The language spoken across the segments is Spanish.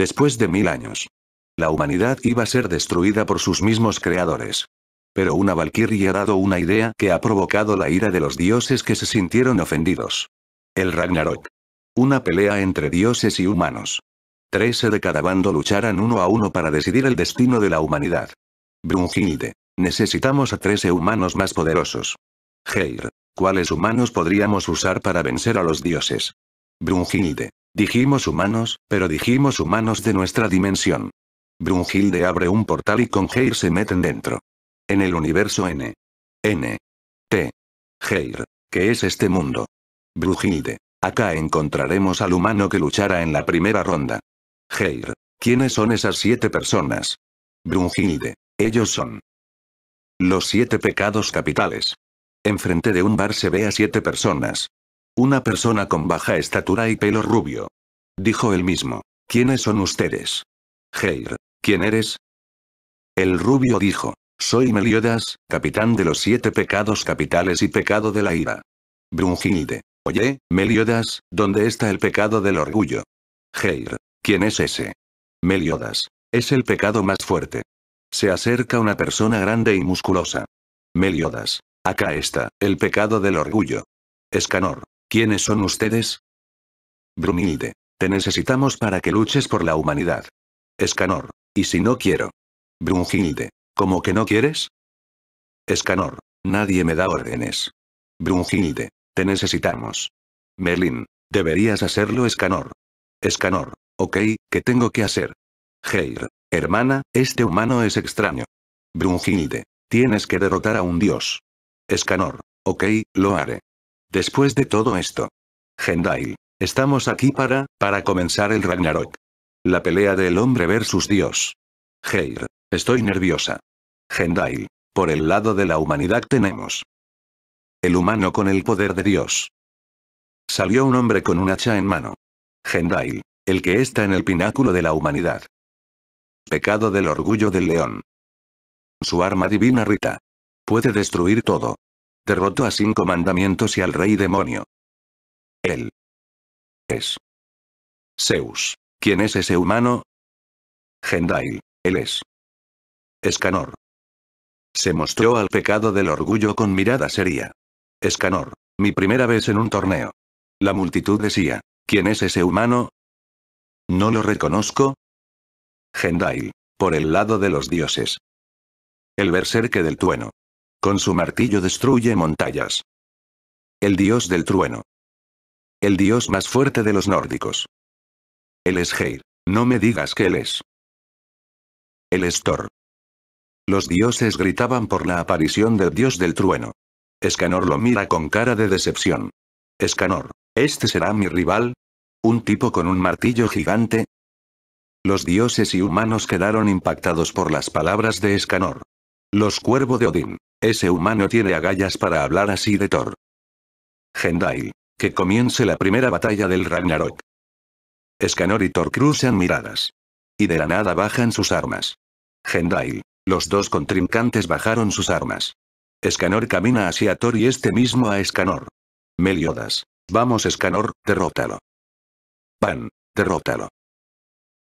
Después de mil años. La humanidad iba a ser destruida por sus mismos creadores. Pero una Valkyrie ha dado una idea que ha provocado la ira de los dioses que se sintieron ofendidos. El Ragnarok. Una pelea entre dioses y humanos. Trece de cada bando lucharán uno a uno para decidir el destino de la humanidad. Brunhilde. Necesitamos a trece humanos más poderosos. Heir, ¿Cuáles humanos podríamos usar para vencer a los dioses? Brunhilde. Dijimos humanos, pero dijimos humanos de nuestra dimensión. Brunhilde abre un portal y con Heir se meten dentro. En el universo N. N. T. Heir, ¿Qué es este mundo? Brunhilde. Acá encontraremos al humano que luchará en la primera ronda. Heir, ¿Quiénes son esas siete personas? Brunhilde. Ellos son. Los siete pecados capitales. Enfrente de un bar se ve a siete personas. Una persona con baja estatura y pelo rubio. Dijo él mismo. ¿Quiénes son ustedes? Heir, ¿quién eres? El rubio dijo. Soy Meliodas, capitán de los siete pecados capitales y pecado de la ira. Brunhilde. Oye, Meliodas, ¿dónde está el pecado del orgullo? Heir. ¿Quién es ese? Meliodas. Es el pecado más fuerte. Se acerca una persona grande y musculosa. Meliodas. Acá está, el pecado del orgullo. Escanor. ¿Quiénes son ustedes? Brunhilde, Te necesitamos para que luches por la humanidad. Escanor. ¿Y si no quiero? Brunhilde. ¿Cómo que no quieres? Escanor. Nadie me da órdenes. Brunhilde. Te necesitamos. Merlin. Deberías hacerlo, Escanor. Escanor. Ok, ¿qué tengo que hacer? Heir, Hermana, este humano es extraño. Brunhilde. Tienes que derrotar a un dios. Escanor. Ok, lo haré. Después de todo esto. Gendail. Estamos aquí para, para comenzar el Ragnarok. La pelea del hombre versus Dios. Heir. Estoy nerviosa. Gendail. Por el lado de la humanidad tenemos. El humano con el poder de Dios. Salió un hombre con un hacha en mano. Gendail. El que está en el pináculo de la humanidad. Pecado del orgullo del león. Su arma divina Rita. Puede destruir todo. Derrotó a cinco mandamientos y al rey demonio. Él. Es. Zeus. ¿Quién es ese humano? Gendail. Él es. Escanor. Se mostró al pecado del orgullo con mirada seria. Escanor. Mi primera vez en un torneo. La multitud decía. ¿Quién es ese humano? No lo reconozco. Gendail. Por el lado de los dioses. El berserque del tueno. Con su martillo destruye montañas. El dios del trueno. El dios más fuerte de los nórdicos. Él es Heir. No me digas que él es. El es Thor. Los dioses gritaban por la aparición del dios del trueno. Escanor lo mira con cara de decepción. Escanor, ¿este será mi rival? ¿Un tipo con un martillo gigante? Los dioses y humanos quedaron impactados por las palabras de Escanor. Los cuervo de Odín. Ese humano tiene agallas para hablar así de Thor. Gendail. Que comience la primera batalla del Ragnarok. Escanor y Thor cruzan miradas. Y de la nada bajan sus armas. Gendail. Los dos contrincantes bajaron sus armas. Escanor camina hacia Thor y este mismo a Escanor. Meliodas. Vamos Escanor, derrótalo. Pan, derrótalo.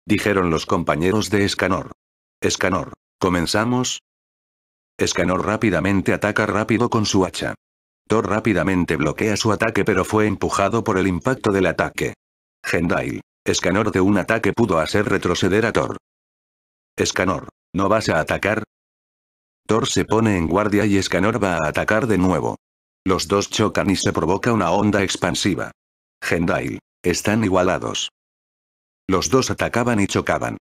Dijeron los compañeros de Escanor. Escanor, comenzamos, Escanor rápidamente ataca rápido con su hacha. Thor rápidamente bloquea su ataque pero fue empujado por el impacto del ataque. Gendail. Escanor de un ataque pudo hacer retroceder a Thor. Escanor. ¿No vas a atacar? Thor se pone en guardia y Escanor va a atacar de nuevo. Los dos chocan y se provoca una onda expansiva. Gendail. Están igualados. Los dos atacaban y chocaban.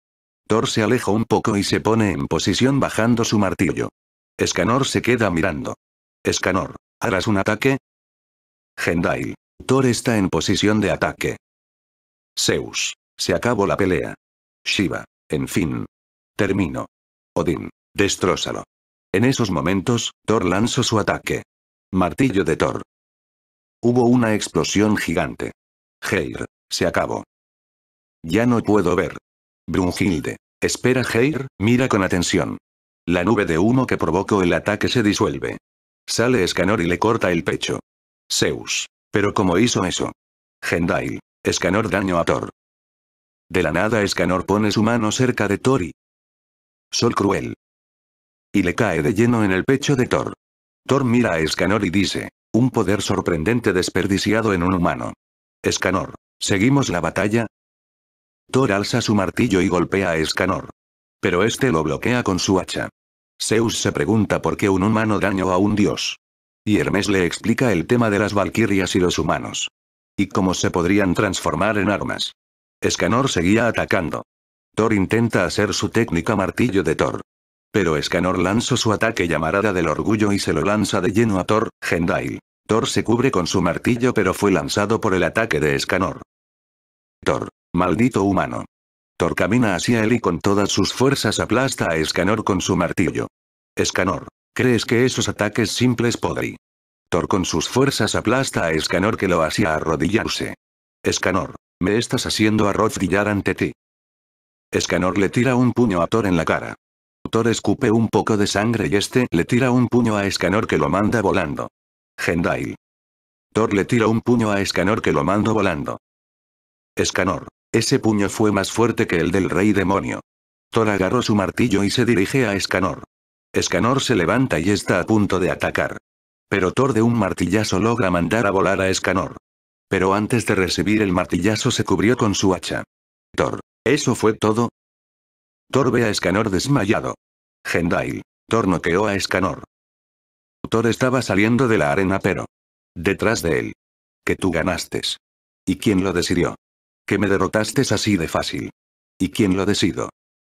Thor se aleja un poco y se pone en posición bajando su martillo. Escanor se queda mirando. Escanor, ¿harás un ataque? Gendail, Thor está en posición de ataque. Zeus. Se acabó la pelea. Shiva. En fin. Termino. Odín. Destrózalo. En esos momentos, Thor lanzó su ataque. Martillo de Thor. Hubo una explosión gigante. Heir. Se acabó. Ya no puedo ver. Brunhilde. Espera Heir, mira con atención. La nube de humo que provocó el ataque se disuelve. Sale Escanor y le corta el pecho. Zeus. ¿Pero cómo hizo eso? Gendail. Escanor daño a Thor. De la nada Escanor pone su mano cerca de Thor y... Sol cruel. Y le cae de lleno en el pecho de Thor. Thor mira a Escanor y dice, un poder sorprendente desperdiciado en un humano. Escanor, ¿seguimos la batalla? Thor alza su martillo y golpea a Escanor. Pero este lo bloquea con su hacha. Zeus se pregunta por qué un humano dañó a un dios. Y Hermes le explica el tema de las valquirias y los humanos. Y cómo se podrían transformar en armas. Escanor seguía atacando. Thor intenta hacer su técnica martillo de Thor. Pero Escanor lanzó su ataque llamarada del orgullo y se lo lanza de lleno a Thor, Gendail. Thor se cubre con su martillo pero fue lanzado por el ataque de Escanor. Thor, maldito humano. Thor camina hacia él y con todas sus fuerzas aplasta a Escanor con su martillo. Escanor, ¿crees que esos ataques simples podrí? Thor con sus fuerzas aplasta a Escanor que lo hacía arrodillarse. Escanor, me estás haciendo arrodillar ante ti. Escanor le tira un puño a Thor en la cara. Thor escupe un poco de sangre y este le tira un puño a Escanor que lo manda volando. Gendail. Thor le tira un puño a Escanor que lo manda volando. Escanor, ese puño fue más fuerte que el del rey demonio. Thor agarró su martillo y se dirige a Escanor. Escanor se levanta y está a punto de atacar. Pero Thor de un martillazo logra mandar a volar a Escanor. Pero antes de recibir el martillazo se cubrió con su hacha. Thor, ¿eso fue todo? Thor ve a Escanor desmayado. Gendail, Thor noqueó a Escanor. Thor estaba saliendo de la arena pero... Detrás de él. Que tú ganaste. ¿Y quién lo decidió? que me derrotaste así de fácil. ¿Y quién lo decido?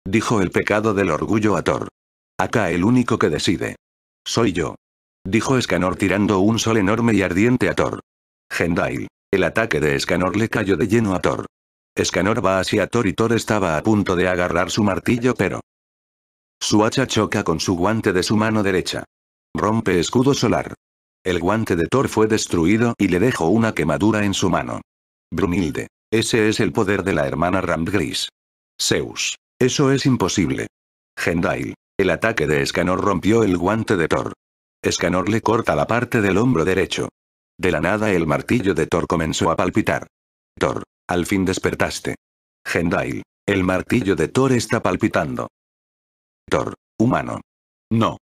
Dijo el pecado del orgullo a Thor. Acá el único que decide. Soy yo. Dijo Escanor tirando un sol enorme y ardiente a Thor. Gendail. El ataque de Escanor le cayó de lleno a Thor. Escanor va hacia Thor y Thor estaba a punto de agarrar su martillo pero... Su hacha choca con su guante de su mano derecha. Rompe escudo solar. El guante de Thor fue destruido y le dejó una quemadura en su mano. Brunilde. Ese es el poder de la hermana Gris. Zeus. Eso es imposible. Gendail. El ataque de Escanor rompió el guante de Thor. Escanor le corta la parte del hombro derecho. De la nada el martillo de Thor comenzó a palpitar. Thor, al fin despertaste. Gendail, el martillo de Thor está palpitando. Thor, humano. No.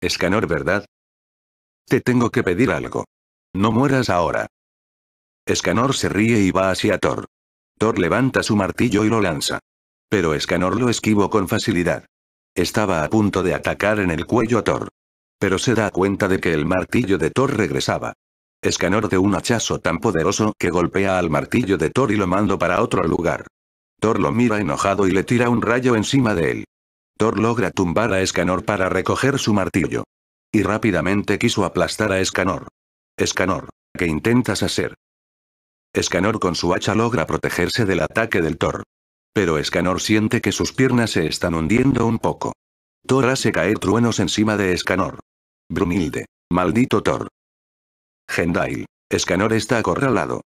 Escanor, ¿verdad? Te tengo que pedir algo. No mueras ahora. Escanor se ríe y va hacia Thor. Thor levanta su martillo y lo lanza. Pero Escanor lo esquivó con facilidad. Estaba a punto de atacar en el cuello a Thor. Pero se da cuenta de que el martillo de Thor regresaba. Escanor de un hachazo tan poderoso que golpea al martillo de Thor y lo mando para otro lugar. Thor lo mira enojado y le tira un rayo encima de él. Thor logra tumbar a Escanor para recoger su martillo. Y rápidamente quiso aplastar a Escanor. Escanor, ¿qué intentas hacer? Escanor con su hacha logra protegerse del ataque del Thor. Pero Escanor siente que sus piernas se están hundiendo un poco. Thor hace caer truenos encima de Escanor. Brumilde. Maldito Thor. Gendail. Escanor está acorralado.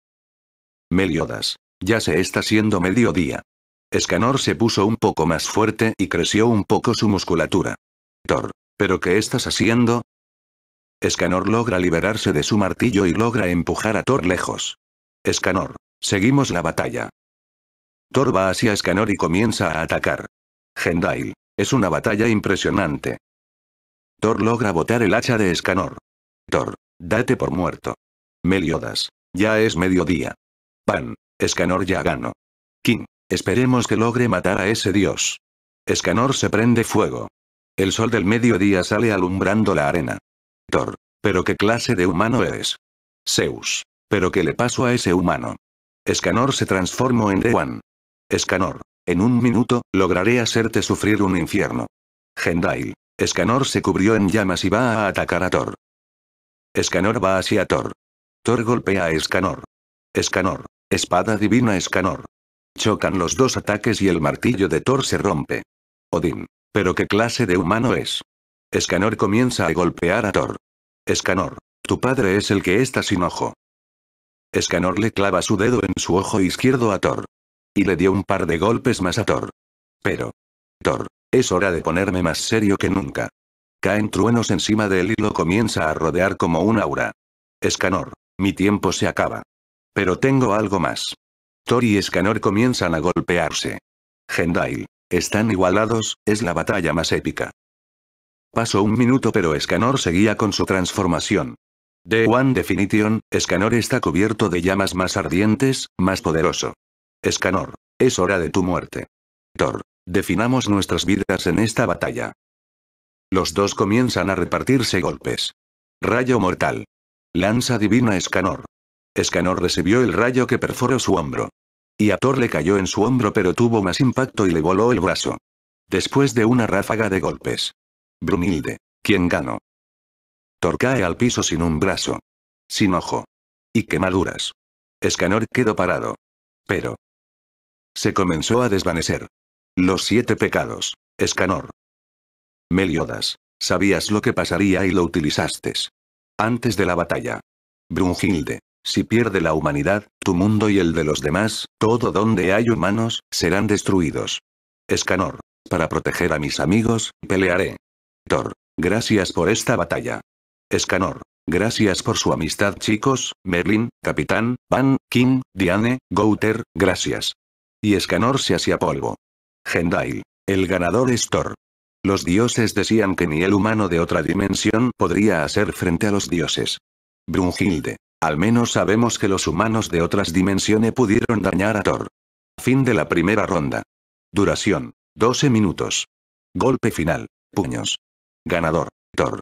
Meliodas. Ya se está siendo mediodía. Escanor se puso un poco más fuerte y creció un poco su musculatura. Thor. ¿Pero qué estás haciendo? Escanor logra liberarse de su martillo y logra empujar a Thor lejos. Escanor. Seguimos la batalla. Thor va hacia Escanor y comienza a atacar. Gendail. Es una batalla impresionante. Thor logra botar el hacha de Escanor. Thor. Date por muerto. Meliodas. Ya es mediodía. Pan. Escanor ya ganó. King. Esperemos que logre matar a ese dios. Escanor se prende fuego. El sol del mediodía sale alumbrando la arena. Thor. Pero qué clase de humano eres. Zeus. ¿Pero qué le pasó a ese humano? Escanor se transformó en Dewan. Escanor, en un minuto, lograré hacerte sufrir un infierno. Gendail. Escanor se cubrió en llamas y va a atacar a Thor. Escanor va hacia Thor. Thor golpea a Escanor. Escanor. Espada divina Escanor. Chocan los dos ataques y el martillo de Thor se rompe. Odín. ¿Pero qué clase de humano es? Escanor comienza a golpear a Thor. Escanor. Tu padre es el que está sin ojo. Escanor le clava su dedo en su ojo izquierdo a Thor. Y le dio un par de golpes más a Thor. Pero. Thor, es hora de ponerme más serio que nunca. Caen truenos encima de él y lo comienza a rodear como un aura. Escanor, mi tiempo se acaba. Pero tengo algo más. Thor y Escanor comienzan a golpearse. Gendail, están igualados, es la batalla más épica. Pasó un minuto pero Escanor seguía con su transformación. De One Definition, Escanor está cubierto de llamas más ardientes, más poderoso. Escanor, es hora de tu muerte. Thor, definamos nuestras vidas en esta batalla. Los dos comienzan a repartirse golpes. Rayo mortal. Lanza divina Escanor. Escanor recibió el rayo que perforó su hombro. Y a Thor le cayó en su hombro pero tuvo más impacto y le voló el brazo. Después de una ráfaga de golpes. Brunilde, ¿quién ganó. Thor cae al piso sin un brazo. Sin ojo. Y quemaduras. Escanor quedó parado. Pero. Se comenzó a desvanecer. Los siete pecados. Escanor. Meliodas. Sabías lo que pasaría y lo utilizaste. Antes de la batalla. Brunhilde. Si pierde la humanidad, tu mundo y el de los demás, todo donde hay humanos, serán destruidos. Escanor. Para proteger a mis amigos, pelearé. Thor. Gracias por esta batalla. Escanor. Gracias por su amistad chicos, Merlin, Capitán, Van, King, Diane, Gouter, gracias. Y Escanor se hacía polvo. Gendail. El ganador es Thor. Los dioses decían que ni el humano de otra dimensión podría hacer frente a los dioses. Brunhilde. Al menos sabemos que los humanos de otras dimensiones pudieron dañar a Thor. Fin de la primera ronda. Duración. 12 minutos. Golpe final. Puños. Ganador. Thor.